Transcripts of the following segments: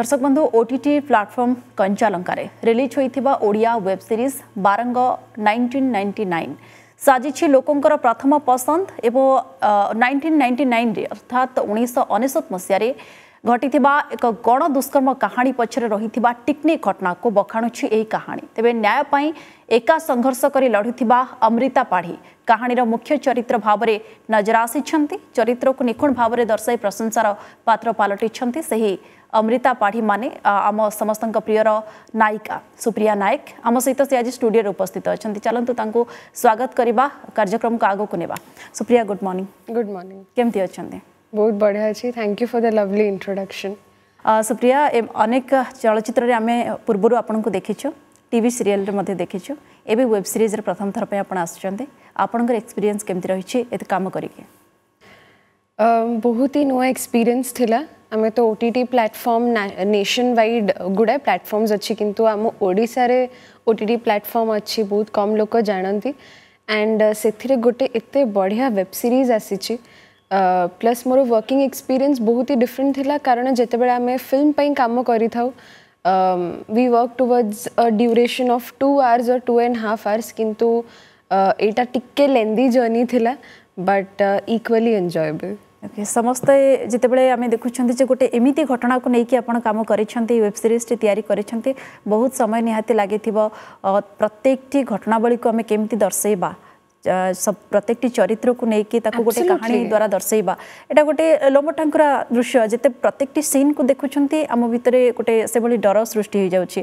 দর্শক বন্ধু OTT platform কঞ্চালঙ্কারে রিলিজ হয়েছিবা Odia web series Baranga nineteen ninety nine সাজিছি লোকঙ্কর প্রথম পসন্দ এবং নাইনটিন নাইন্টি নাইনরে অর্থাৎ উনিশশো অনেশত মশায় ঘটিথিবা এক গণ দুষ্কর্ম কাহিনী পছরে রহিথিবা টিকনিক ঘটনাকু বখাণুছি এই কাহিনী তেবে ন্যায় পাই একা সংঘর্ষ করে লড়ুথিবা অমৃতা পাঢ়ী কাহিনীর মুখ্য চরিত্র ভাবে নজর আসিছন্তি চরিত্রকু নিখুণ ভাবে দর্শাই প্রশংসার পাত্র পালটিছন্তি সেই अमृता पाढ़ी माने आम समस्त प्रियर नायिका सुप्रिया नायक आम सहित से आज स्टूडियो उपस्थित अच्छा चलतु स्वागत करवा कार्यक्रम को आगे ने Supriya good morning good morning केमती अच्छा बहुत बढ़िया अच्छे thank you for the lovely introduction Supriya अनेक चलचित्र पूर्व आप को देखीछ टीवी सीरियल रे मध्ये देखीछु वेब सीरीज प्रथम थर पे आपण आछन्ते आपणकर एक्सपीरियंस केमती रहिछे काम करिके बहुत ही नो एक्सपीरियंस थिला ଆମେ ତ O T T platform nationwide ଗୁଡ଼ାଏ ପ୍ଲାଟଫର୍ମସ୍ ଅଛି କିନ୍ତୁ ଆମ ଓଡ଼ିଶାରେ ଓ ଟି ଟି ପ୍ଲାଟଫର୍ମ ଅଛି ବହୁତ କମ୍ ଲୋକ ଜାଣନ୍ତି ଆଣ୍ଡ ସେଥିରେ ଗୋଟେ ଏତେ ବଢ଼ିଆ ୱେବ୍ ସିରିଜ୍ ଆସିଛି ପ୍ଲସ୍ ମୋର ୱାର୍କିଂ ଏକ୍ସପିରିଏନ୍ସ ବହୁତ ହି ଡିଫରେଣ୍ଟ ଥିଲା କାରଣ ଯେତେବେଳେ ଆମେ ଫିଲ୍ମ ପାଇଁ କାମ କରିଥାଉ we work towards a duration of two hours और टू एंड हाफ आवर्स किंतु एटा टिके लेंदी जर्नी थिला बट इक्वली एंजॉयबल ଓକେ ସମସ୍ତେ ଯେତେବେଳେ ଆମେ ଦେଖୁଛନ୍ତି ଯେ ଗୋଟେ ଏମିତି ଘଟଣାକୁ ନେଇକି ଆପଣ କାମ କରିଛନ୍ତି ୱେବ୍ ସିରିଜ୍ଟି ତିଆରି କରିଛନ୍ତି ବହୁତ ସମୟ ନିହାତି ଲାଗିଥିବ ପ୍ରତ୍ୟେକଟି ଘଟଣାବଳୀକୁ ଆମେ କେମିତି ଦର୍ଶାଇବା প্রত্যেকটি চরিত্রকু নেইকি তাকে গোটে কাহিনী দ্বারা দর্শাইবা এটা গোটে লোমটাঙ্কুরা দৃশ্য যেতে প্রত্যেকটি সিনকু দেখুছেন আম ভিতরে গোটে সেভাবে ডর সৃষ্টি হয়ে যাচ্ছে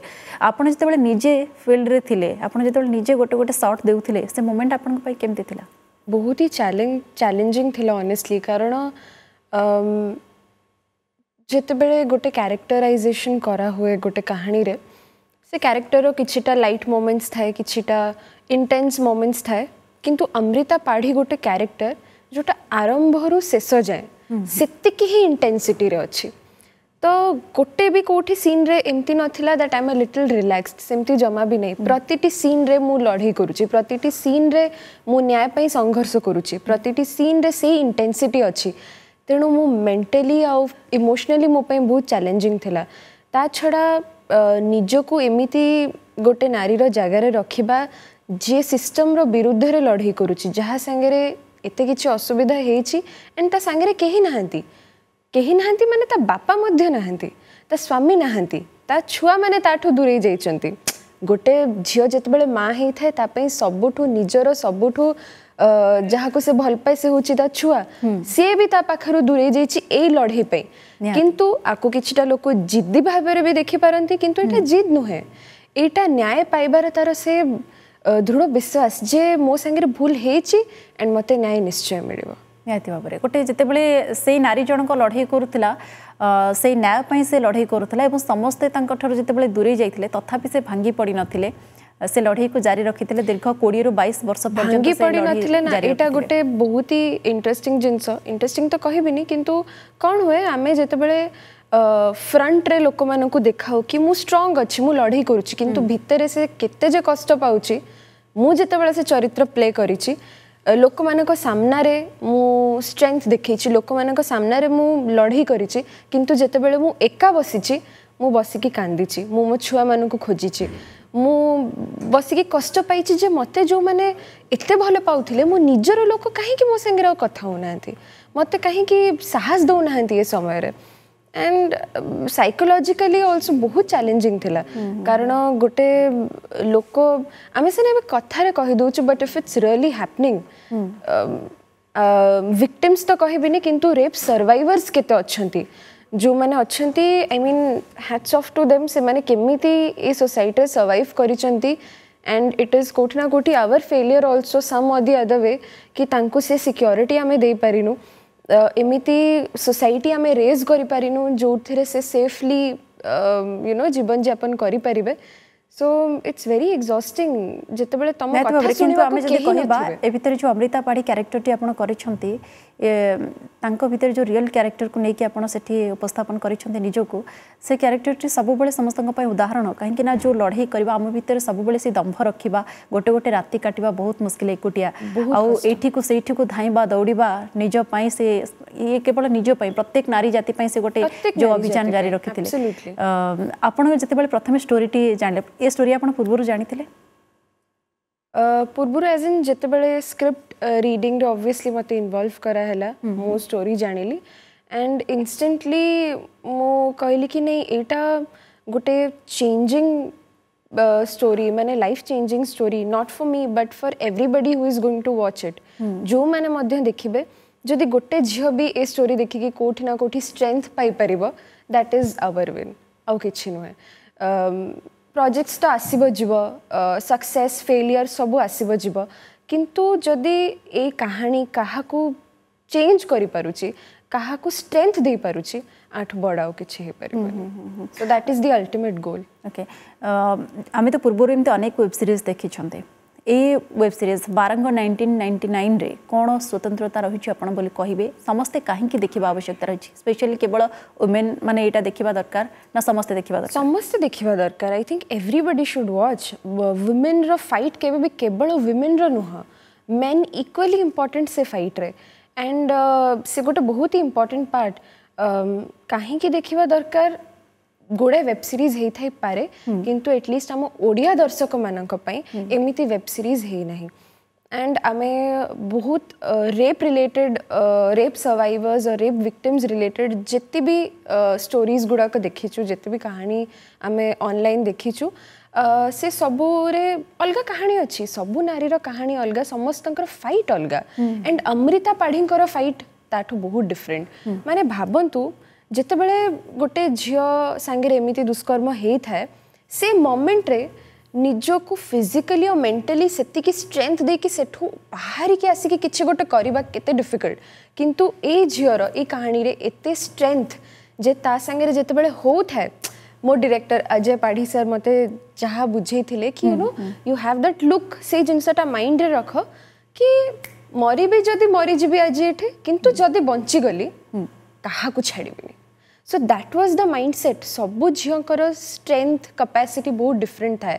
আপনার যেতবে নিজে ফিল্ডরে লে আপনার যেতবে নিজে গোটে গোটে সর্ট দেউলে সে মুভমেন্ট আপনার কেমতি লা ବହୁତ ହି ଚ୍ୟାଲେଞ୍ଜିଂ ଥିଲା ଅନେଷ୍ଟଲି କାରଣ ଯେତେବେଳେ ଗୋଟେ କ୍ୟାରେକ୍ଟରାଇଜେସନ୍ କରାହୁଏ ଗୋଟେ କାହାଣୀରେ ସେ କ୍ୟାରେକ୍ଟରର କିଛିଟା ଲାଇଟ୍ ମୋମେଣ୍ଟସ୍ ଥାଏ କିଛିଟା ଇଣ୍ଟେନ୍ସ ମୋମେଣ୍ଟସ୍ ଥାଏ କିନ୍ତୁ ଅମୃତା ପାଢ଼ୀ ଗୋଟେ କ୍ୟାରେକ୍ଟର ଯେଉଁଟା ଆରମ୍ଭରୁ ଶେଷ ଯାଏଁ ସେତିକି ହିଁ ଇଣ୍ଟେନ୍ସିଟିରେ ଅଛି ତ ଗୋଟେ ବି କେଉଁଠି ସିନ୍ରେ ଏମିତି ନଥିଲା that I am little relax ସେମିତି ଜମା ବି ନାହିଁ ପ୍ରତିଟି ସିନ୍ରେ ମୁଁ ଲଢ଼େଇ କରୁଛି ପ୍ରତିଟି ସିନ୍ରେ ମୁଁ ନ୍ୟାୟ ପାଇଁ ସଂଘର୍ଷ କରୁଛି ପ୍ରତିଟି ସିନ୍ରେ ସେଇ ଇଣ୍ଟେନ୍ସିଟି ଅଛି ତେଣୁ ମୁଁ ମେଣ୍ଟାଲି ଆଉ ଇମୋସନାଲି ମୋ ପାଇଁ ବହୁତ ଚ୍ୟାଲେଞ୍ଜିଂ ଥିଲା ତା ଛଡ଼ା ନିଜକୁ ଏମିତି ଗୋଟେ ନାରୀର ଜାଗାରେ ରଖିବା ଯିଏ ସିଷ୍ଟମ୍ର ବିରୁଦ୍ଧରେ ଲଢ଼େଇ କରୁଛି ଯାହା ସାଙ୍ଗରେ ଏତେ କିଛି ଅସୁବିଧା ହେଇଛି ଆଣ୍ଡ ତା ସାଙ୍ଗରେ କେହି ନାହାନ୍ତି कहीं ना मैंने बापा ना स्वामी ना छुआ मैंने दूरे जा गोटे झील जितेबाला माँ ही था सबुठ निजर सबुठ जहाँ को भल पाए से हूँ ता छुआ सी भी ताखर दूरे जाइए ये लड़ेपी कितु आपको किटा लोक जिद्दी भाव भी देखिपारती कि जिद नुहे यहाँ न्याय पाइबार तार से दृढ़ विश्वास जे मो संगे भूल होती एंड मत न्याय निश्चय मिले ନିହାତି ଭାବରେ ଗୋଟେ ଯେତେବେଳେ ସେଇ ନାରୀ ଜଣଙ୍କ ଲଢ଼େଇ କରୁଥିଲା ସେଇ ନ୍ୟାୟ ପାଇଁ ସେ ଲଢ଼େଇ କରୁଥିଲା ଏବଂ ସମସ୍ତେ ତାଙ୍କଠାରୁ ଯେତେବେଳେ ଦୂରେଇ ଯାଇଥିଲେ ତଥାପି ସେ ଭାଙ୍ଗି ପଡ଼ିନଥିଲେ ସେ ଲଢ଼େଇକୁ ଜାରି ରଖିଥିଲେ ଦୀର୍ଘ କୋଡ଼ିଏରୁ ବାଇଶ ବର୍ଷ ଭାଙ୍ଗି ପଡ଼ିନଥିଲେ ନା ଏଇଟା ଗୋଟେ ବହୁତ ହି ଇଣ୍ଟରେଷ୍ଟିଂ ଜିନିଷ ଇଣ୍ଟରେଷ୍ଟିଂ ତ କହିବିନି କିନ୍ତୁ କ'ଣ ହୁଏ ଆମେ ଯେତେବେଳେ ଫ୍ରଣ୍ଟରେ ଲୋକମାନଙ୍କୁ ଦେଖାଉ କି ମୁଁ ଷ୍ଟ୍ରଙ୍ଗ ଅଛି ମୁଁ ଲଢ଼େଇ କରୁଛି କିନ୍ତୁ ଭିତରେ ସେ କେତେ ଯେ କଷ୍ଟ ପାଉଛି ମୁଁ ଯେତେବେଳେ ସେ ଚରିତ୍ର ପ୍ଲେ କରିଛି ଲୋକମାନଙ୍କ ସାମ୍ନାରେ ମୁଁ ଷ୍ଟ୍ରେଙ୍ଗଥ୍ ଦେଖେଇଛି ଲୋକମାନଙ୍କ ସାମ୍ନାରେ ମୁଁ ଲଢ଼େଇ କରିଛି କିନ୍ତୁ ଯେତେବେଳେ ମୁଁ ଏକା ବସିଛି ମୁଁ ବସିକି କାନ୍ଦିଛି ମୁଁ ମୋ ଛୁଆମାନଙ୍କୁ ଖୋଜିଛି ମୁଁ ବସିକି କଷ୍ଟ ପାଇଛି ଯେ ମୋତେ ଯେଉଁମାନେ ଏତେ ଭଲ ପାଉଥିଲେ ମୁଁ ନିଜର ଲୋକ କାହିଁକି ମୋ ସାଙ୍ଗରେ ଆଉ କଥା ହେଉନାହାନ୍ତି ମୋତେ କାହିଁକି ସାହସ ଦେଉନାହାନ୍ତି ଏ ସମୟରେ एंड साइकोलॉजिकली अल्सो बहुत चैलेंजिंग थिला mm-hmm. कारण गोटे लोक आम से कथार कहीदे but if it's really happening victims तो कहबिनी किंतु रेप सर्वाइवर्स के अच्छा जो मैंने अच्छा I mean hats off to them से मैंने केमी ए सोसाइटी सर्वाइव कर एंड इट इज कोठी ना our failure also some other way कि सिक्योरीटी आम सिक्योरिटी दे पारू ଏମିତି ସୋସାଇଟି ଆମେ ରେଜ୍ କରିପାରିନୁ ଯେଉଁଥିରେ ସେ ସେଫ୍ଲି ୟୁ ନୋ ଜୀବନଯାପନ କରିପାରିବେ ସୋ ଇଟ୍ସ ଭେରି ଏକ୍ସଜଷ୍ଟିଂ ଯେତେବେଳେ ତମ କଥା ଶୁଣିବା ଆମେ ଯଦି କହିବା ଏ ଭିତରେ ଯୋଉ ଅମୃତା ପାଢ଼ୀ କ୍ୟାରେକ୍ଟରଟି ଆପଣ କରିଛନ୍ତି ତାଙ୍କ ଭିତରେ ଯେଉଁ ରିଅଲ୍ କ୍ୟାରେକ୍ଟରକୁ ନେଇକି ଆପଣ ସେଠି ଉପସ୍ଥାପନ କରିଛନ୍ତି ନିଜକୁ ସେ କ୍ୟାରେକ୍ଟରଟି ସବୁବେଳେ ସମସ୍ତଙ୍କ ପାଇଁ ଉଦାହରଣ କାହିଁକି ନା ଯେଉଁ ଲଢ଼େଇ କରିବା ଆମ ଭିତରେ ସବୁବେଳେ ସେ ଦମ୍ଭ ରଖିବା ଗୋଟେ ଗୋଟେ ରାତି କାଟିବା ବହୁତ ମୁସ୍କିଲ ଏକୁଟିଆ ଆଉ ଏଇଠିକୁ ସେଇଠିକୁ ଧାଇଁବା ଦୌଡ଼ିବା ନିଜ ପାଇଁ ସେ ଇଏ କେବଳ ନିଜ ପାଇଁ ପ୍ରତ୍ୟେକ ନାରୀ ଜାତି ପାଇଁ ସେ ଗୋଟେ ଯେଉଁ ଅଭିଯାନ ଜାରି ରଖିଥିଲେ ଆପଣ ଯେତେବେଳେ ପ୍ରଥମେ ଷ୍ଟୋରିଟି ଜାଣିଲେ ଏ ଷ୍ଟୋରି ଆପଣ ପୂର୍ବରୁ ଜାଣିଥିଲେ पूर्व एज इन जिते स्क्रिप्ट रिडिंग ओब्विस्ली मत इनवल्व कराला मो स्टोरी ली एंड इनस्टेन्टली मु कहली कि नहीं एटा गोटे चेंजिंग स्टोरी मैंने life changing story not for me but for everybody who is going to watch it जो मैंने देखिए जदि गोटे झील भी ये स्टोरी देखिकी कौटी ना कौटी स्ट्रेंथ पाई दैट इज आवर विन आउ कि नुहे प्रोजेक्ट्स तो आसब जीव सक्सेस फेलियर सब आसब जीव किंतु जदि ए कहानी क्या चेंज करूँ क्या स्ट्रेंथ दे पारे आठ बड़ आउ किसी हो so that is the ultimate goal okay आम तो पूर्व एमती अनेक वेब सीरीज देखी web series Baranga nineteen ninety nine रे कौन स्वतंत्रता रही आप कहे समस्ते कहीं देखा आवश्यकता रही स्पेशली केवल वुमेन मैंने यहाँ देखा दरकार ना समस्त देखा दरकार समस्ते देखा दरकार I think everybody should watch women right के केवल वुमेन रुह मेन इक्वाली इम्पोर्टेन्ट से फाइट्रे एंड uh, से गोटे बहुत ही इम्पोर्टेन्ट पार्ट uh, कहीं देखा दरकार वेब सीरीज हो ହେଇଥାଇପାରେ କିନ୍ତୁ एटलिस्ट आम ओडिया दर्शक ପାଇଁ एमती वेब सीरीज होना एंड आम बहुत रेप रिलेटेड रेप सर्वाइवर्स और रेप विक्टिम्स रिलेटेड जिते भी स्टोरीज गुड़ाक देखीचु जिते भी कहानी आम ऑनलाइन देखीचु से सबुरे अलग कहानी अच्छी सबु नारीर कहानी अलग समस्त फाइट अलग एंड अमृता पाढ़ी फाइट ताठ बहुत डिफरेंट मैंने भावतु जितेबले गोटे झील सागर एमती दुष्कर्म होता है से मोमेंट्रे निजक फिजिकाली और मेन्टाली से दे कि बाहर की आसिक कि गोटे केफिकल्ट कितु ये झीवर ये कहानी एत स्ट्रेन्थ जे तांगे जो हो मो डायरेक्टर अजय पाढ़ी सर मत जहाँ बुझे कि you know you have that look से जिनसटा माइंड रे रख कि मरबी जदि मरीजी आज ये कितु जदि बंचीगली छाड़बी so that was the mind set सबु झीकर स्ट्रेंथ कैपेसिटी बहुत डिफरेंट था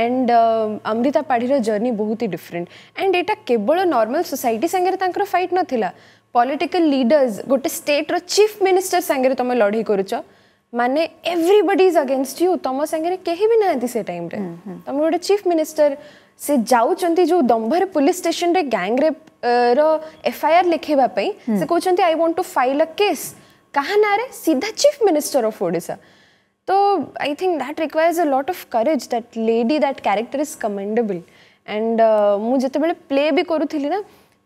एंड अमृता पाढ़ीर जर्नी बहुत ही डिफरेंट एंड यहाँ केवल नर्माल सोसाइटी सागर फाइट नाला पॉलिटिकल लीडर्स गोटे स्टेट्र चीफ मिनिस्टर सांगे तुम लड़े करुच माने एवरीबडी इज अगेन्स्ट यू तुम सागर कहीं भी ना से टाइम हम्म, हम्म. तुम गोटे चीफ मिनिस्टर से जाऊँ जो दम्भर पुलिस स्टेशन रे गैंग रेप ର ଏଫଆଇଆର୍ ଲେଖେଇବା ପାଇଁ ସେ କହୁଛନ୍ତି ଆଇ ୱାଣ୍ଟ ଟୁ ଫାଇଲ୍ कहाँ ना रहे सीधा चीफ मिनिस्टर ऑफ ओडिशा तो I think that requires a lot of courage that lady that character is commendable and ମୁଁ ଯେତେବେଳେ ପ୍ଲେ ବି କରୁଥିଲି ନା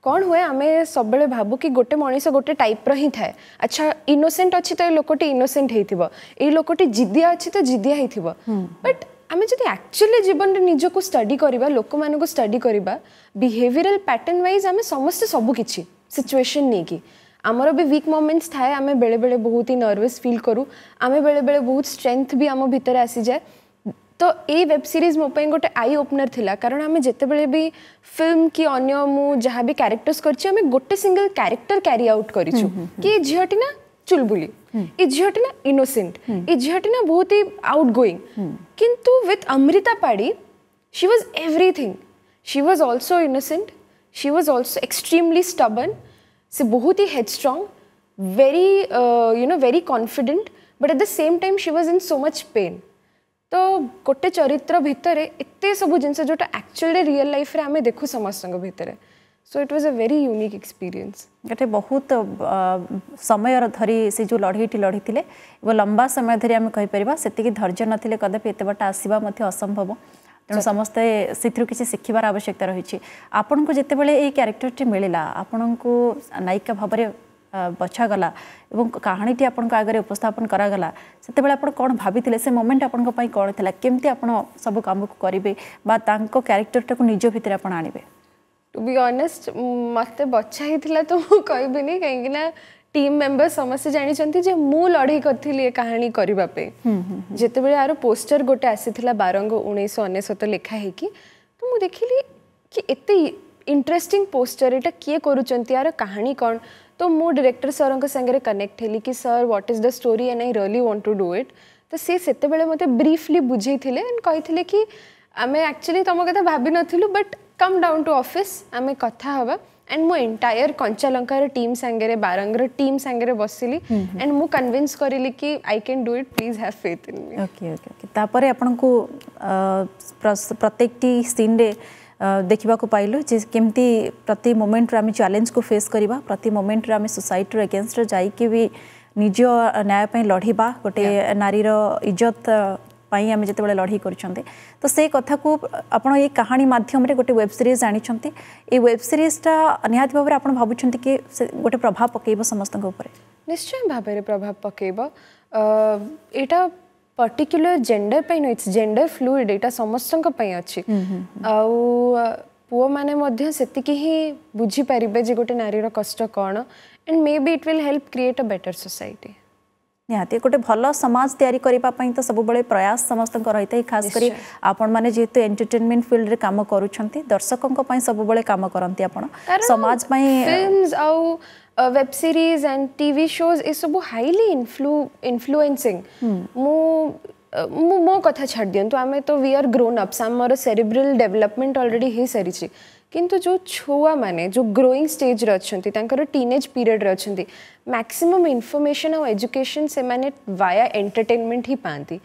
କ'ଣ ହୁଏ ଆମେ ସବୁବେଳେ ଭାବୁ କି ଗୋଟେ ମଣିଷ ଗୋଟେ ଟାଇପ୍ର ହିଁ ଥାଏ ଆଚ୍ଛା ଇନୋସେଣ୍ଟ ଅଛି ତ ଏ ଲୋକଟି ଇନୋସେଣ୍ଟ ହେଇଥିବ ଏଇ ଲୋକଟି ଜିଦିଆ ଅଛି ତ ଜିଦିଆ ହେଇଥିବ ବଟ୍ ଆମେ ଯଦି ଆକ୍ଚୁଆଲି ଜୀବନରେ ନିଜକୁ ଷ୍ଟଡି କରିବା ଲୋକମାନଙ୍କୁ ଷ୍ଟଡି କରିବା ବିହେଭିଅରାଲ ପ୍ୟାଟର୍ନ ୱାଇଜ୍ ଆମେ ସମସ୍ତେ ସବୁ କିଛି ସିଚୁଏସନ୍ ନେଇକି आमर भी विक् मोमेंट्स थाए आम बेले बेले बहुत ही नर्वस फिल करूँ आम बेले बेले बहुत स्ट्रेंथ भी आम भितर आसी जाए तो ये वेब सीरीज मो गोटे आई ओपनर थी कारण आम जिते भी फिल्म कि अगर मु जहाँ भी क्यारेक्टर्स कर गोटे सिंगल क्यारेक्टर क्यारी आउट कर कि ना चुलबुली ये झीटी ना इनोसेंट ए झीटी ना बहुत ही आउट गोईंग किंतु with Amrita Padhi she was everything she was also innocent she was also extremely stubborn से बहुत ही headstrong very you know very confident but at the same time she was in so much pain तो गोटे चरित्र भितर एत सब जिन जो एक्चुअली रियल लाइफ रे आमे देखू समस्त भितर so it was a very unique experience गोटे बहुत uh, समय धरी से जो लड़ेटी लड़ी थे लंबा समय धरी आम कहीपर से धर्ज ना कदापि एत बट आसवा असंभव ତେଣୁ ସମସ୍ତେ ସେଥିରୁ କିଛି ଶିଖିବାର ଆବଶ୍ୟକତା ରହିଛି ଆପଣଙ୍କୁ ଯେତେବେଳେ ଏଇ କ୍ୟାରେକ୍ଟରଟି ମିଳିଲା ଆପଣଙ୍କୁ ନାୟିକା ଭାବରେ ବଛାଗଲା ଏବଂ କାହାଣୀଟି ଆପଣଙ୍କ ଆଗରେ ଉପସ୍ଥାପନ କରାଗଲା ସେତେବେଳେ ଆପଣ କ'ଣ ଭାବିଥିଲେ ସେ ମୋମେଣ୍ଟ ଆପଣଙ୍କ ପାଇଁ କ'ଣ ଥିଲା କେମିତି ଆପଣ ସବୁ କାମକୁ କରିବେ ବା ତାଙ୍କ କ୍ୟାରେକ୍ଟରଟାକୁ ନିଜ ଭିତରେ ଆପଣ ଆଣିବେ ଟୁ ବି ଅନେଷ୍ଟ ମୋତେ ବଛା ହେଇଥିଲା ତ ମୁଁ କହିବିନି କାହିଁକିନା टीम मेम्बर समस्ते जानते जे मु लड़े करी ये कहानी करने जिते बार पोस्टर गोटे आसी बारंग उन्नीस अनेशत लिखाही कि तो मुझे देख ली कि एत इंटरेस्टिंग पोस्टर ये किए कर कहानी कौन तो मु डायरेक्टर सर संगे कनेक्ट है कि sir what is the story and I really want to do it तो सी से मतलब ब्रीफली बुझे थे एंड कही कि आम एक्चुअली तुम कथा भाव but come down to office आम कथा हवा एंड मो एंटायर कंचालंकार टीम सांगे बारंगर टीम सांगे बसिली एंड मु कन्विंस करी कि I can do it please have faith in me okay okay okay तापर को प्रत्येक सीन रे देखा पाइल केमती प्रति मोमेंट रे चैलेंज को फेस करवा प्रति मोमेंट आम सोसाइटी एगेन्स्ट जाइए भी निज गोटे नारीर इज्जत ପାଇଁ ଆମେ ଯେତେବେଳେ ଲଢ଼େଇ କରୁଛନ୍ତି ତ ସେ କଥାକୁ ଆପଣ ଏଇ କାହାଣୀ ମାଧ୍ୟମରେ ଗୋଟେ ୱେବ୍ ସିରିଜ୍ ଆଣିଛନ୍ତି ଏଇ ୱେବ୍ ସିରିଜ୍ଟା ନିହାତି ଭାବରେ ଆପଣ ଭାବୁଛନ୍ତି କି ସେ ଗୋଟେ ପ୍ରଭାବ ପକାଇବ ସମସ୍ତଙ୍କ ଉପରେ ନିଶ୍ଚୟ ଭାବରେ ପ୍ରଭାବ ପକାଇବ ଏଇଟା ପର୍ଟିକୁଲାର ଜେଣ୍ଡର ପାଇଁ ନୁହେଁ ଇଟ୍ସ ଜେଣ୍ଡର ଫ୍ଲୁଇଡ଼ ଏଇଟା ସମସ୍ତଙ୍କ ପାଇଁ ଅଛି ଆଉ ପୁଅମାନେ ମଧ୍ୟ ସେତିକି ହିଁ ବୁଝିପାରିବେ ଯେ ଗୋଟେ ନାରୀର କଷ୍ଟ କ'ଣ and maybe it will help create a better society ନିହାତି ଗୋଟେ ଭଲ ସମାଜ ତିଆରି କରିବା ପାଇଁ ତ ସବୁବେଳେ ପ୍ରୟାସ ସମସ୍ତଙ୍କ ରହିଥାଏ ଖାସ କରି ଆପଣମାନେ ଯେହେତୁ ଏଣ୍ଟରଟେନମେଣ୍ଟ ଫିଲ୍ଡରେ କାମ କରୁଛନ୍ତି ଦର୍ଶକଙ୍କ ପାଇଁ ସବୁବେଳେ କାମ କରନ୍ତି ଆପଣ ସମାଜ ପାଇଁ ଆଉ web series and TV shows ଏସବୁ ହାଇଲି ଇନଫ୍ଲୁ ଇନଫ୍ଲୁଏନ୍ସିଂ ମୁଁ ମୁଁ ମୋ କଥା ଛାଡ଼ି ଦିଅନ୍ତୁ ଆମେ ତ ୱି ଆର୍ ଗ୍ରୋନ୍ ଅପ୍ସ ଆମର ସେରିବ୍ରାଲ ଡେଭଲପମେଣ୍ଟ ଅଲରେଡ଼ି ହେଇସାରିଛି किंतु जो छुआ मैंने जो ग्रोईंग स्टेज अच्छा टीनेज पीरियड अच्छा मैक्सिमम इनफर्मेशन आउ एजुकेशन से मैंने वाया एंटरटेनमेंट ही पाती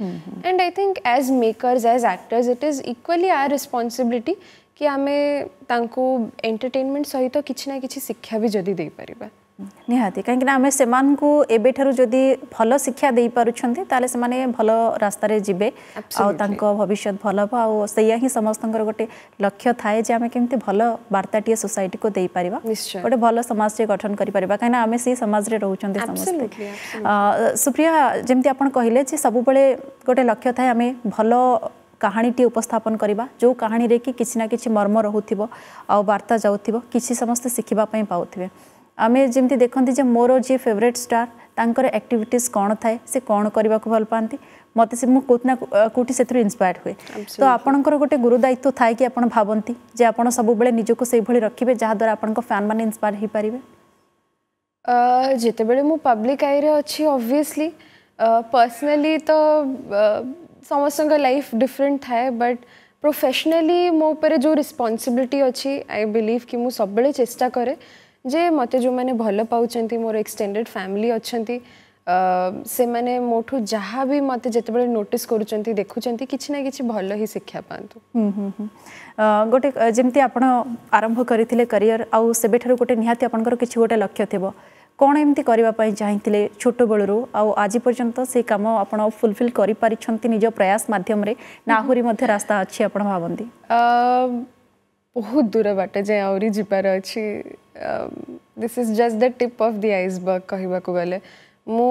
and I think as makers as actors it is equally our responsibility कि आम एंटरटेनमेंट सहित किसी ना कि शिक्षा भी जदि दे पारा ନିହାତି କାହିଁକିନା ଆମେ ସେମାନଙ୍କୁ ଏବେଠାରୁ ଯଦି ଭଲ ଶିକ୍ଷା ଦେଇପାରୁଛନ୍ତି ତାହେଲେ ସେମାନେ ଭଲ ରାସ୍ତାରେ ଯିବେ ଆଉ ତାଙ୍କ ଭବିଷ୍ୟତ ଭଲ ହେବ ଆଉ ସେଇଆ ହିଁ ସମସ୍ତଙ୍କର ଗୋଟେ ଲକ୍ଷ୍ୟ ଥାଏ ଯେ ଆମେ କେମିତି ଭଲ ବାର୍ତ୍ତାଟିଏ ସୋସାଇଟିକୁ ଦେଇପାରିବା ଗୋଟେ ଭଲ ସମାଜଟିଏ ଗଠନ କରିପାରିବା କାହିଁକିନା ଆମେ ସେଇ ସମାଜରେ ରହୁଛନ୍ତି ସମସ୍ତେ ସୁପ୍ରିୟା ଯେମିତି ଆପଣ କହିଲେ ଯେ ସବୁବେଳେ ଗୋଟେ ଲକ୍ଷ୍ୟ ଥାଏ ଆମେ ଭଲ କାହାଣୀଟିଏ ଉପସ୍ଥାପନ କରିବା ଯେଉଁ କାହାଣୀରେ କି କିଛି ନା କିଛି ମର୍ମ ରହୁଥିବ ଆଉ ବାର୍ତ୍ତା ଯାଉଥିବ କିଛି ସମସ୍ତେ ଶିଖିବା ପାଇଁ ପାଉଥିବେ ଆମେ ଯେମିତି ଦେଖନ୍ତି ଯେ ମୋର ଯିଏ ଫେଭରେଟ୍ ଷ୍ଟାର୍ ତାଙ୍କର ଆକ୍ଟିଭିଟିଜ୍ କ'ଣ ଥାଏ ସେ କ'ଣ କରିବାକୁ ଭଲ ପାଆନ୍ତି ମୋତେ ସେ ମୁଁ କେଉଁଠି ନା କେଉଁଠି ସେଥିରୁ ଇନ୍ସପାୟାର୍ଡ଼ ହୁଏ ତ ଆପଣଙ୍କର ଗୋଟେ ଗୁରୁଦାୟିତ୍ୱ ଥାଏ କି ଆପଣ ଭାବନ୍ତି ଯେ ଆପଣ ସବୁବେଳେ ନିଜକୁ ସେଇଭଳି ରଖିବେ ଯାହାଦ୍ୱାରା ଆପଣଙ୍କ ଫ୍ୟାନ୍ମାନେ ଇନ୍ସପାୟାର୍ ହେଇପାରିବେ ଯେତେବେଳେ ମୁଁ ପବ୍ଲିକ୍ ଆଇରେ ଅଛି ଅବଭିୟସଲି ପର୍ସନାଲି ତ ସମସ୍ତଙ୍କ ଲାଇଫ୍ ଡିଫରେଣ୍ଟ ଥାଏ ବଟ୍ ପ୍ରୋଫେସନାଲି ମୋ ଉପରେ ଯେଉଁ ରେସ୍ପନ୍ସିବିଲିଟି ଅଛି ଆଇ ବିଲିଭ୍ କି ମୁଁ ସବୁବେଳେ ଚେଷ୍ଟା କରେ ଯେ ମୋତେ ଯେଉଁମାନେ ଭଲ ପାଉଛନ୍ତି ମୋର ଏକ୍ସଟେଣ୍ଡେଡ଼ ଫ୍ୟାମିଲି ଅଛନ୍ତି ସେମାନେ ମୋଠୁ ଯାହା ବି ମୋତେ ଯେତେବେଳେ ନୋଟିସ୍ କରୁଛନ୍ତି ଦେଖୁଛନ୍ତି କିଛି ନା କିଛି ଭଲ ହିଁ ଶିକ୍ଷା ପାଆନ୍ତୁ ଗୋଟେ ଯେମିତି ଆପଣ ଆରମ୍ଭ କରିଥିଲେ କରିୟର ଆଉ ସେବେଠାରୁ ଗୋଟେ ନିହାତି ଆପଣଙ୍କର କିଛି ଗୋଟେ ଲକ୍ଷ୍ୟ ଥିବ କ'ଣ ଏମିତି କରିବା ପାଇଁ ଚାହିଁଥିଲେ ଛୋଟବେଳରୁ ଆଉ ଆଜି ପର୍ଯ୍ୟନ୍ତ ସେ କାମ ଆପଣ ଫୁଲଫିଲ୍ କରିପାରିଛନ୍ତି ନିଜ ପ୍ରୟାସ ମାଧ୍ୟମରେ ନା ଆହୁରି ମଧ୍ୟ ରାସ୍ତା ଅଛି ଆପଣ ଭାବନ୍ତି बहुत दूर बाट जाए आबार अच्छे this is just the tip of the iceberg कह गले मु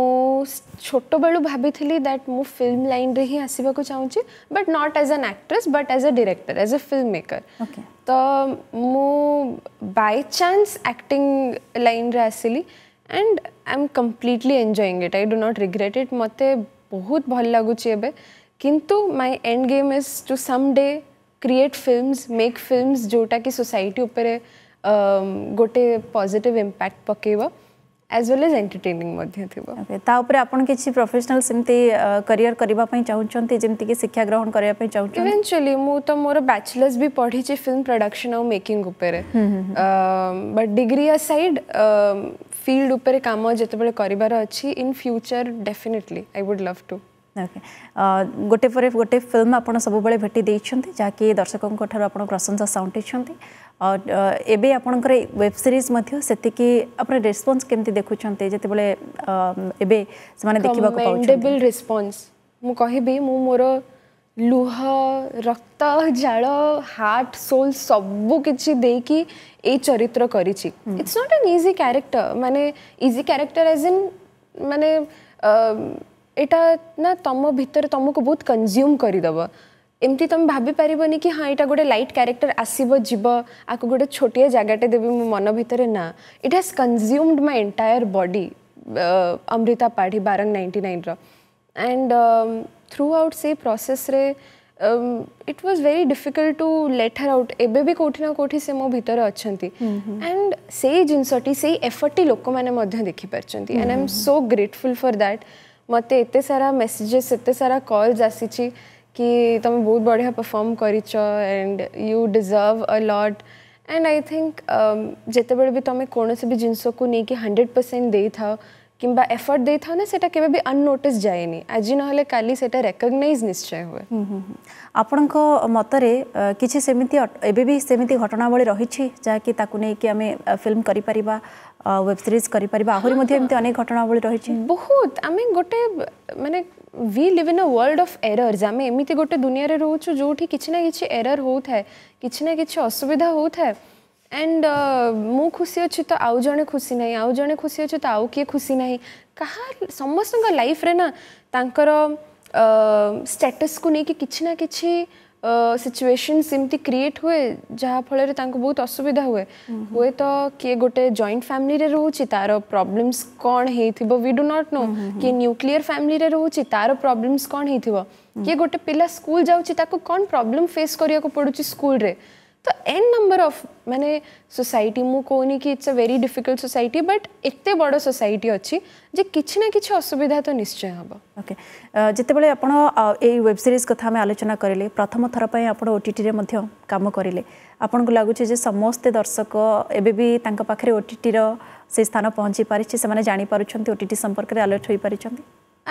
छोट बलू भाभी दैट मु फिल्म लाइन रे ही आसवाक चाहूँ but not as an actress but as a director as a filmmaker तो मु बाय चांस एक्टिंग लाइन रे आसली and I am completely enjoying it I do not regret it मत बहुत भल लगुच my end game is to some day create films make film जोटा कि सोसाइटी उपर गोटे पॉजिटिव इंपैक्ट पकेब एज वेल एज एंटरटेनिंग थी थिबो ओके ता प्रोफेशनल करियर करने चाहते जमीक शिक्षा ग्रहण करने चाहते इवेंचुअली मु तो मोर बैचलर्स भी पढ़ी फिल्म प्रडक्शन आउ मेकिंग बट डिग्री सैड फिल्ड ऊपर हम्म, हम्म, हम्म। काम जेते बेले करबार in future definitely I would love to okay ଗୋଟେ ପରେ ଗୋଟେ ଫିଲ୍ମ ଆପଣ ସବୁବେଳେ ଭେଟି ଦେଇଛନ୍ତି ଯାହାକି ଦର୍ଶକଙ୍କ ଠାରୁ ଆପଣ ପ୍ରଶଂସା ସାଉଣ୍ଟିଛନ୍ତି ଏବେ ଆପଣଙ୍କର ୱେବ୍ ସିରିଜ୍ ମଧ୍ୟ ସେତିକି ଆପଣ ରେସ୍ପନ୍ସ କେମିତି ଦେଖୁଛନ୍ତି ଯେତେବେଳେ ଏବେ ସେମାନେ ଦେଖିବାକୁ ପାଉଛନ୍ତି ରେସ୍ପନ୍ସ ମୁଁ କହିବି ମୁଁ ମୋର ଲୁହ ରକ୍ତ ଜାଳ ହାର୍ଟ ସୋଲ୍ ସବୁ କିଛି ଦେଇକି ଏଇ ଚରିତ୍ର କରିଛି it's not an easy character ମାନେ ଇଜି କ୍ୟାରେକ୍ଟର ଆଜ୍ ଇନ୍ ମାନେ एटा ना तुम भितर तुमको बहुत कंज्यूम करदेव एमती तुम भाभीपर कि हाँ यहाँ गोटे लाइट क्यारेक्टर आसब जीव आपको गोटे छोटे जगटे देवी मो मन भितर ना it has consumed my entire body Amrita Padhi Baranga ninety nine रैंड थ्रू आउट से प्रोसेस रे it was very difficult to let her out एबे भी कोठी ना कोठी से मो भितर अच्छा एंड से जिनसटी से एफर्टी लोक मैंने देखिपार and I am so grateful for that মতে এত সারা মেসেজেস এত সারা কলজ আসিসি কি তুমি বহুত বড়য়া পারফর্ম করিছো and you deserve a lot and I think जेते वेळ भी तुम्हें कोनो से भी जिंस को नहीं कि 100% देई था কিংবা এফর্ট ଦେଇଥାଉ ନା ସେଟା କେବେ ବି ଅନନୋଟିସ୍ ଯାଏନି ଆଜି ନହେଲେ କାଲି ସେଟା ରେକଗ୍ନାଇଜ୍ ନିଶ୍ଚୟ ହୁଏ ଆପଣଙ୍କ ମତରେ କିଛି ସେମିତି ଏବେ ବି ସେମିତି ଘଟଣାବଳୀ ରହିଛି ଯାହାକି ତାକୁ ନେଇକି ଆମେ ଫିଲ୍ମ କରିପାରିବା ୱେବ୍ ସିରିଜ୍ କରିପାରିବା ଆହୁରି ମଧ୍ୟ ଏମିତି ଅନେକ ଘଟଣାବଳୀ ରହିଛି ବହୁତ ଆମେ ଗୋଟେ ମାନେ we live in a world of errors आम एमती गोटे दुनिया रोचु जो किसी ना कि एरर हो थाए कि असुविधा हो थाए एंड ମୁଁ ଖୁସି ଅଛି ତ ଆଉ ଜଣେ ଖୁସି ନାହିଁ ଆଉ ଜଣେ ଖୁସି ଅଛି ତ ଆଉ କିଏ ଖୁସି ନାହିଁ କାହା ସମସ୍ତଙ୍କ ଲାଇଫ୍ରେ ନା ତାଙ୍କର ଷ୍ଟାଟସ୍କୁ ନେଇକି କିଛି ନା କିଛି ସିଚୁଏସନ୍ସ ଏମିତି କ୍ରିଏଟ୍ ହୁଏ ଯାହାଫଳରେ ତାଙ୍କୁ ବହୁତ ଅସୁବିଧା ହୁଏ ହୁଏତ କିଏ ଗୋଟେ ଜଏଣ୍ଟ ଫ୍ୟାମିଲିରେ ରହୁଛି ତାର ପ୍ରୋବ୍ଲେମ୍ସ କ'ଣ ହେଇଥିବ ୱି ଡୁ ନଟ୍ ନୋ କିଏ ନ୍ୟୁକ୍ଲିୟର ଫ୍ୟାମିଲିରେ ରହୁଛି ତାର ପ୍ରୋବ୍ଲେମ୍ସ କ'ଣ ହେଇଥିବ କିଏ ଗୋଟେ ପିଲା ସ୍କୁଲ ଯାଉଛି ତାକୁ କ'ଣ ପ୍ରୋବ୍ଲେମ୍ ଫେସ୍ କରିବାକୁ ପଡ଼ୁଛି ସ୍କୁଲରେ तो एन नंबर ऑफ मैंने सोसाइटी मु कहनी कि it's a very difficult society but एते बड़ सोसाइटी अच्छी जे किछि ना किछि असुविधा तो निश्चय हम ओके जितेबले आपण ए वेब सीरीज कथा में आलोचना करले प्रथम थर पय आपण ओटीटी रे मध्य काम करले आपण को लागु जे समस्त दर्शक एबे भी तांका पाखरे ओटीटी रो से स्थान पहुंची पारिछि से माने जानि पारुछंती ओटीटी संपर्क रे अलर्ट होई पारिछंती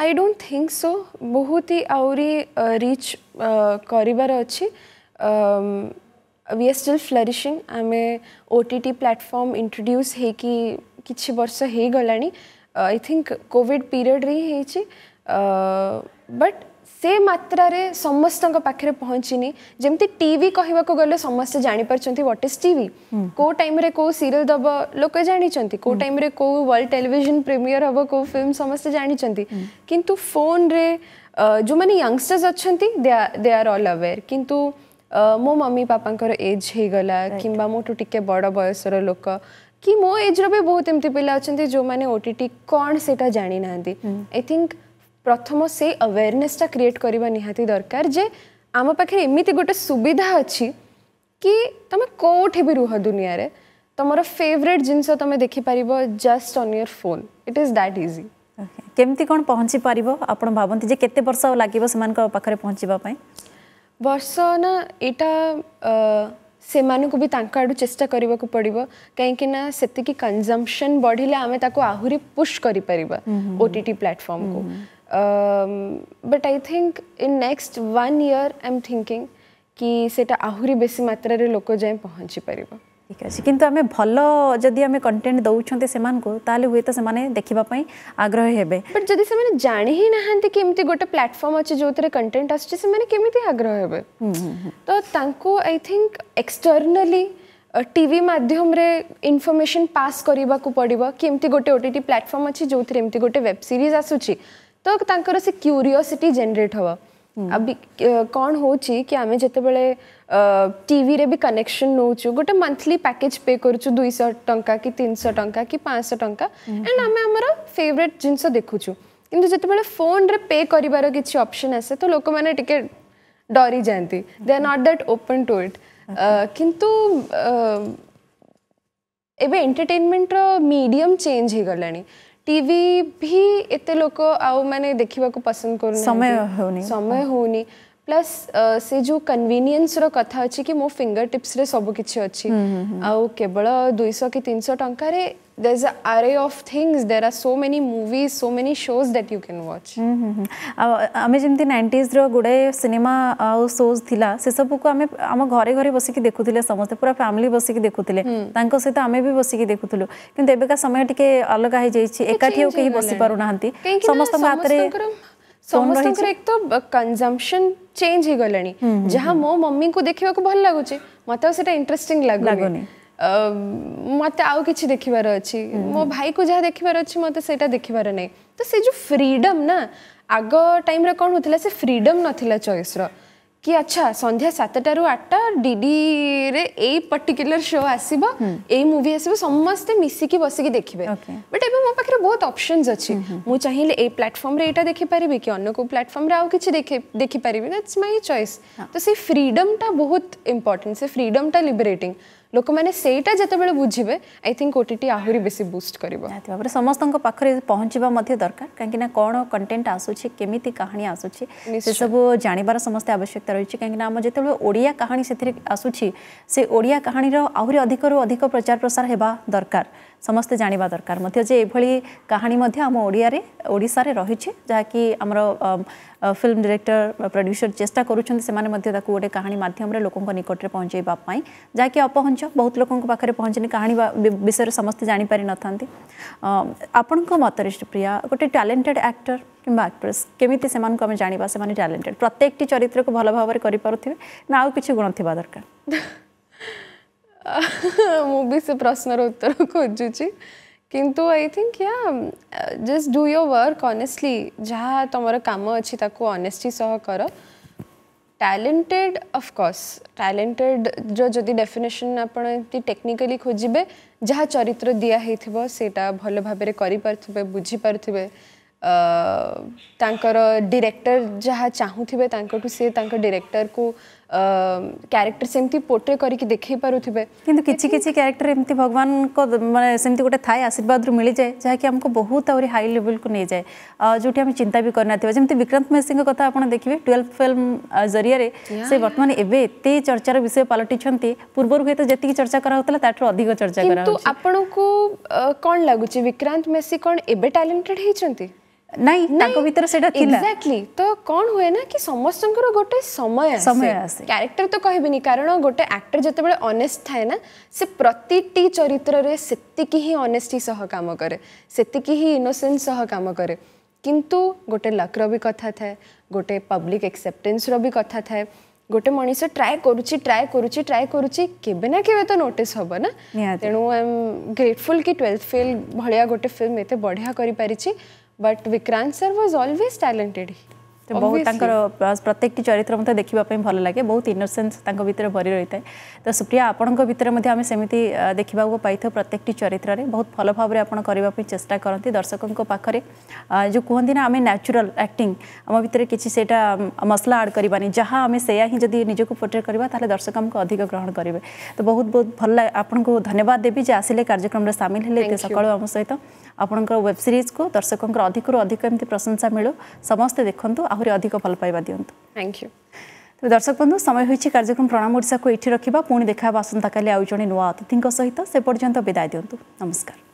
आई डोंट थिंक सो बहुत ही आउरी रिच करिवार अछि वी आर स्टिल फ्लरीशिंग आम ओ टी प्लाटफर्म इंट्रोड्यूस होर्ष हो गला आई थिंक कॉविड पीरियड रे बट से मात्र समस्त पाखे पहुँची जमी टीवी कह समे जापार व्हाट इज टीवी को टाइम रे को सीरियल दब लोक जानते को टाइम hmm. रे को वर्ल्ड टेलीविजन प्रीमियर हम को फिल्म समस्त जानते hmm. किंतु फोन रे uh, जो मैंने यंगस्टर्स अच्छा दे आर ऑल अवेयर कितु ମୋ ମମି ପାପାଙ୍କର ଏଜ୍ ହେଇଗଲା କିମ୍ବା ମୋଠୁ ଟିକେ ବଡ଼ ବୟସର ଲୋକ କି ମୋ ଏଜ୍ର ବି ବହୁତ ଏମିତି ପିଲା ଅଛନ୍ତି ଯେଉଁମାନେ ଓ ଟି ଟି କ'ଣ ସେଇଟା ଜାଣିନାହାନ୍ତି ଆଇ ଥିଙ୍କ ପ୍ରଥମ ସେ ଆୱେରନେସ୍ଟା କ୍ରିଏଟ୍ କରିବା ନିହାତି ଦରକାର ଯେ ଆମ ପାଖରେ ଏମିତି ଗୋଟେ ସୁବିଧା ଅଛି କି ତମେ କେଉଁଠି ବି ରୁହ ଦୁନିଆରେ ତମର ଫେଭରେଟ୍ ଜିନିଷ ତମେ ଦେଖିପାରିବ just on your phone it is that easy କେମିତି କ'ଣ ପହଞ୍ଚି ପାରିବ ଆପଣ ଭାବନ୍ତି ଯେ କେତେ ବର୍ଷ ଲାଗିବ ସେମାନଙ୍କ ପାଖରେ ପହଞ୍ଚିବା ପାଇଁ ବର୍ଷନ ଏଇଟା ସେମାନଙ୍କୁ ବି ତାଙ୍କ ଆଡ଼ୁ ଚେଷ୍ଟା କରିବାକୁ ପଡ଼ିବ କାହିଁକି ନା ସେତିକି କନଜମ୍ପସନ୍ ବଢ଼ିଲେ ଆମେ ତାକୁ ଆହୁରି ପୁష్ କରିପାରିବା ଓ ଟି ଟି ପ୍ଲାଟଫର୍ମକୁ but I think in next one year I am thinking କି ସେଇଟା ଆହୁରି ବେଶୀ ମାତ୍ରାରେ ଲୋକ ଯାଏଁ ପହଞ୍ଚି ପାରିବ ठीक अच्छे कितु आम भल जदि कंटेन्ट दौर से हूँ तो देखापी आग्रह बट जब जाणी ही ना कि गोटे प्लाटफर्म अच्छे जो थे कंटेन्ट आसमी आग्रह तो आई थिंक एक्सटर्नाली टी मध्यम रे इनफर्मेसन पास करने पड़ा कि गोटे ओटी प्लाटफर्म अच्छे जो थे गोटे वेब सीरीज आसूरी क्यूरीयसीटी जेनेट हाँ कौन हो आम जिते टीवी रे भी कनेक्शन नौ छु गोटे मंथली पैकेज पे करछु 200 टंका कि 300 टंका कि 500 टंका एंड हमें हमर फेवरेट जिंस देखु छु किंतु जते बेले फोन रे पे करिवारो किछ ऑप्शन असे तो लोक माने टिके डरी जांती they are not that open to it किंतु एबे एंटरटेनमेंट रो मीडियम चेंज हे गलानी टीवी भी एते लोक आउ माने देखिवा को पसंद करू समय होनी समय होनी प्लस से जो कनभिनियंस कथा अच्छी कि मो फिंगर टिप्स रे सब किछि अछि आउ केवल 200 कि 300 टंका रे there is a array of things there are so many movies so many shows that you can watch आमे जेमति 90s रो गुडे सिनेमा आउ शोज थिला से सब को आमे आम घरे घरे बसि कि देखुथिले समस्त पूरा फैमिली बसि कि देखुथिले हम्म। तांको सहित आमे भी बसि कि देखुथुलु किंतु एबेका समय टिके अलग हे जैछि तो एकाठी हो केही बसि पारु नाहंती समस्त हात रे ସମସ୍ତଙ୍କର ଏକ ତ କନଜମ୍ପସନ୍ ଚେଞ୍ଜ ହେଇଗଲାଣି ଯାହା ମୋ ମମିଙ୍କୁ ଦେଖିବାକୁ ଭଲ ଲାଗୁଛି ମୋତେ ଆଉ ସେଟା ଇଣ୍ଟରେଷ୍ଟିଂ ଲାଗୁନି ମୋତେ ଆଉ କିଛି ଦେଖିବାର ଅଛି ମୋ ଭାଇକୁ ଯାହା ଦେଖିବାର ଅଛି ମୋତେ ସେଇଟା ଦେଖିବାର ନାହିଁ ତ ସେ ଯେଉଁ ଫ୍ରିଡମ୍ ନା ଆଗ ଟାଇମ୍ରେ କ'ଣ ହେଉଥିଲା ସେ ଫ୍ରିଡମ୍ ନଥିଲା ଚଏସ୍ର कि अच्छा सन्ध्या सतटू आठटा डी पर्टिकुलर शो आस मुवि आसब समस्त मिसिक बसिक देखिए बट ए मो पाखे बहुत अपसन्स अच्छे मुझे चाहिए ये प्लाटफर्म देखिपरि कि अगर कोई प्लाटफर्म किसी देखिपरि दैट्स माइ चॉइस तो से फ्रीडम टा बहुत इम्पोर्टेन्ट से फ्रीडम टा लिबरेटिंग ଲୋକମାନେ ସେଇଟା ଯେତେବେଳେ ବୁଝିବେ ଆଇ ଥିଙ୍କ ଓଟିଟି ଆହୁରି ବେଶୀ ବୁଷ୍ଟ କରିବ ନିହାତି ଭାବରେ ସମସ୍ତଙ୍କ ପାଖରେ ପହଞ୍ଚିବା ମଧ୍ୟ ଦରକାର କାହିଁକିନା କ'ଣ କଣ୍ଟେଣ୍ଟ ଆସୁଛି କେମିତି କାହାଣୀ ଆସୁଛି ସେସବୁ ଜାଣିବାର ସମସ୍ତେ ଆବଶ୍ୟକତା ରହିଛି କାହିଁକିନା ଆମ ଯେତେବେଳେ ଓଡ଼ିଆ କାହାଣୀ ସେଥିରେ ଆସୁଛି ସେ ଓଡ଼ିଆ କାହାଣୀର ଆହୁରି ଅଧିକରୁ ଅଧିକ ପ୍ରଚାର ପ୍ରସାର ହେବା ଦରକାର ସମସ୍ତେ ଜାଣିବା ଦରକାର ମଧ୍ୟ ଯେ ଏଭଳି କାହାଣୀ ମଧ୍ୟ ଆମ ଓଡ଼ିଆରେ ଓଡ଼ିଶାରେ ରହିଛି ଯାହାକି ଆମର ଫିଲ୍ମ ଡିରେକ୍ଟର ପ୍ରଡ୍ୟୁସର ଚେଷ୍ଟା କରୁଛନ୍ତି ସେମାନେ ମଧ୍ୟ ତାକୁ ଗୋଟେ କାହାଣୀ ମାଧ୍ୟମରେ ଲୋକଙ୍କ ନିକଟରେ ପହଞ୍ଚାଇବା ପାଇଁ ଯାହାକି ଅପହଞ୍ଚ ବହୁତ ଲୋକଙ୍କ ପାଖରେ ପହଞ୍ଚିନି କାହାଣୀ ବିଷୟରେ ସମସ୍ତେ ଜାଣିପାରିନଥାନ୍ତି ଆପଣଙ୍କ ମତରେ ପ୍ରିୟା ଗୋଟେ ଟ୍ୟାଲେଣ୍ଟେଡ଼ ଆକ୍ଟର କିମ୍ବା ଆକ୍ଟ୍ରେସ୍ କେମିତି ସେମାନଙ୍କୁ ଆମେ ଜାଣିବା ସେମାନେ ଟ୍ୟାଲେଣ୍ଟେଡ଼ ପ୍ରତ୍ୟେକଟି ଚରିତ୍ରକୁ ଭଲ ଭାବରେ କରିପାରୁଥିବେ ନା ଆଉ କିଛି ଗୁଣ ଥିବା ଦରକାର मुझे प्रश्नर उत्तर खोजुची किंतु I think yeah just do your work honestly जहाँ तुम कम अच्छी अनेस्टी सह कर टैलेंटेड अफकोर्स टैलेंटेड जो जो डेफिनेशन आप टेक्निकली खोजे जहाँ चरित्र दिया दिहटा भल भाव कर बुझीपे डायरेक्टर जहाँ चाहूबे सी डायरेक्टर को क्यारेक्टर से एमती पोर्ट्रे कर देखई पारे किंतु किछि क्यारेक्टर भगवान को सेमती गोटे थाए आशीर्वाद रू मिल जाए जहाँकि आमको बहुत आई हाई लेवल को नहीं जाए जो चिंता भी करना जमी विक्रांत मेसी कथा आप देखिए ट्वेल्व फिल्म जरिया से बर्तमान एवं एत चर्चार विषय पलटिंट पूर्वर हूँ जी चर्चा कराला अधिक चर्चा कर आपको कौन लगुच विक्रांत मेसी कौन एवं टैलेंटेड होती तो कोन हुए ना तो कहबिनि कारण ना से प्रतिटी चरित्र रे ही ऑनेस्टी कि किंतु गोटे लकर भी कथा था गोटे पब्लिक एक्सेप्टेंस रो भी कथा थाए गोटे मनीष ट्राए करुची ट्राए करुची ट्राए करुची नोटिस हबो ना तेनु आई एम ग्रेटफुल कि 12th फेल भलिया गोटे फिल्म एते बढ़िया करी परिची but Vikrant sir was always talented तो बहुत प्रत्येक चरित्र मतलब देखापी भल लगे बहुत इनोसेंस भितर भरी रही है तो सुप्रिया आपतर सेमती देखा पाई प्रत्येक चरित्र बहुत भल भाव आप चेषा करती दर्शकों पाखे जो कहती ना आम न्याचुराल आक्ट आम भितर कि मसला आड करानी जहाँ आम से जब निज्क पोर्ट्रेट करवा दर्शक आमको अधिक ग्रहण करेंगे तो बहुत बहुत भल आपको धन्यवाद देवी जो आसे कार्यक्रम में सामिल है सकूल आम सहित आपणब सिरिजको दर्शकको अधिकरु अधिक एम प्रशंसा मि समे देख्नु आउने अधिक भल पिँढ्नु थ्याङ्क यु दर्शक बन्धु समय छि कार्यक्रम प्रणाम ओडाको देखाबा र पो आउ आसि आउँजे नतिथिको सहित सन्त विदय दिनु नमस्कार